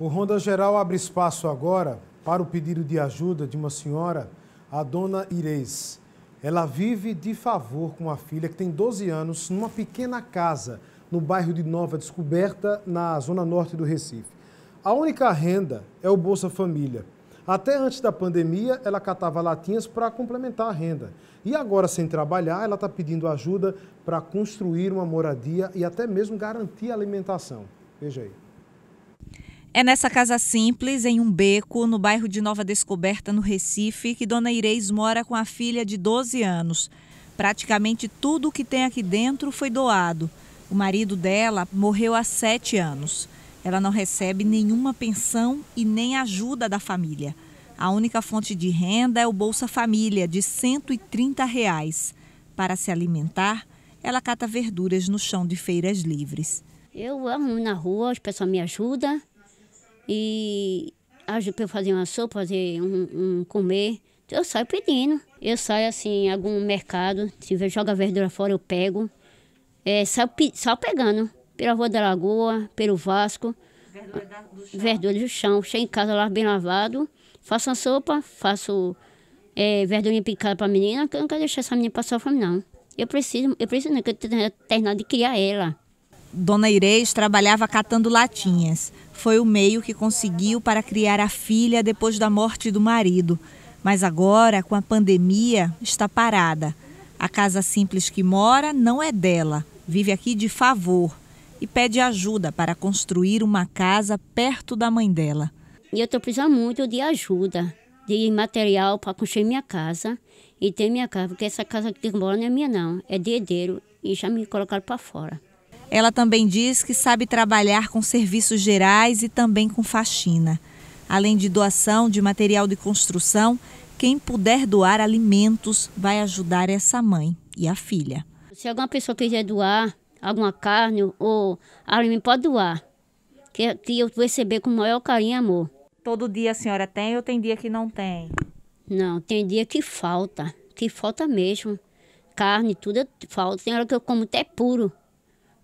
O Ronda Geral abre espaço agora para o pedido de ajuda de uma senhora, a dona Irez. Ela vive de favor com a filha que tem 12 anos numa pequena casa no bairro de Nova Descoberta, na zona norte do Recife. A única renda é o Bolsa Família. Até antes da pandemia, ela catava latinhas para complementar a renda. E agora, sem trabalhar, ela está pedindo ajuda para construir uma moradia e até mesmo garantir a alimentação. Veja aí. É nessa casa simples, em um beco, no bairro de Nova Descoberta, no Recife, que Dona Ireis mora com a filha de 12 anos. Praticamente tudo o que tem aqui dentro foi doado. O marido dela morreu há 7 anos. Ela não recebe nenhuma pensão e nem ajuda da família. A única fonte de renda é o Bolsa Família, de 130 reais. Para se alimentar, ela cata verduras no chão de feiras livres. Eu amo na rua, as pessoas me ajudam e ajuda para eu fazer uma sopa, fazer um, um comer. Eu saio pedindo. Eu saio assim, em algum mercado, se eu joga verdura fora, eu pego. É, saio, saio pegando. Pela Rua da Lagoa, pelo Vasco. Verdura do chão. Verdura do chão. Chego em casa lá bem lavado. Faço uma sopa, faço é, verdurinha picada pra menina, que eu não quero deixar essa menina passar fome, não. Eu preciso, eu preciso, não, que eu tenho terminado de criar ela. Dona Irez trabalhava catando latinhas foi o meio que conseguiu para criar a filha depois da morte do marido. Mas agora, com a pandemia, está parada. A casa simples que mora não é dela, vive aqui de favor e pede ajuda para construir uma casa perto da mãe dela. E eu estou precisando muito de ajuda, de material para construir minha casa e ter minha casa, porque essa casa que mora não é minha, não, é de herdeiro e já me colocaram para fora. Ela também diz que sabe trabalhar com serviços gerais e também com faxina. Além de doação de material de construção, quem puder doar alimentos vai ajudar essa mãe e a filha. Se alguma pessoa quiser doar alguma carne ou alimento, pode doar, que, eu vou receber com o maior carinho e amor. Todo dia a senhora tem ou tem dia que não tem? Não, tem dia que falta, que falta mesmo. Carne, tudo é falta. Tem hora que eu como até puro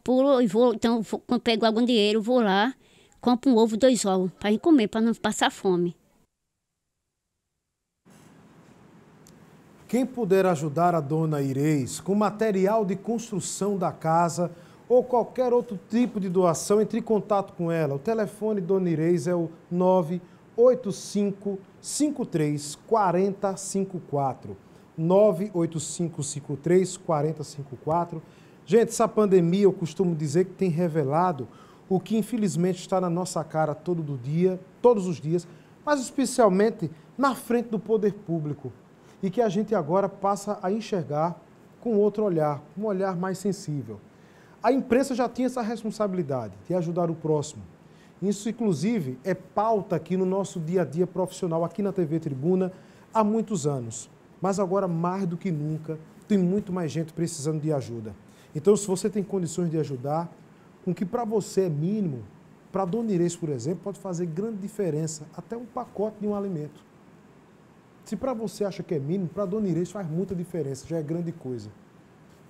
pulo e vou, então, vou, quando pego algum dinheiro, vou lá, compro um ovo, dois ovos, para gente comer, para não passar fome. Quem puder ajudar a dona Ireis com material de construção da casa ou qualquer outro tipo de doação, entre em contato com ela. O telefone dona Ireis é o 985 53 4054. 985 53 4054. Gente, essa pandemia, eu costumo dizer que tem revelado o que infelizmente está na nossa cara todo dia, todos os dias, mas especialmente na frente do poder público. E que a gente agora passa a enxergar com outro olhar, um olhar mais sensível. A imprensa já tinha essa responsabilidade de ajudar o próximo. Isso, inclusive, é pauta aqui no nosso dia a dia profissional, aqui na TV Tribuna, há muitos anos. Mas agora, mais do que nunca, tem muito mais gente precisando de ajuda. Então, se você tem condições de ajudar, com que para você é mínimo, para a Dona Inês, por exemplo, pode fazer grande diferença, até um pacote de um alimento. Se para você acha que é mínimo, para a Dona Inês faz muita diferença, já é grande coisa.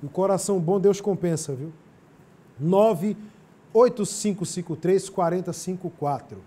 E o coração bom, Deus compensa, viu? 98553 4054.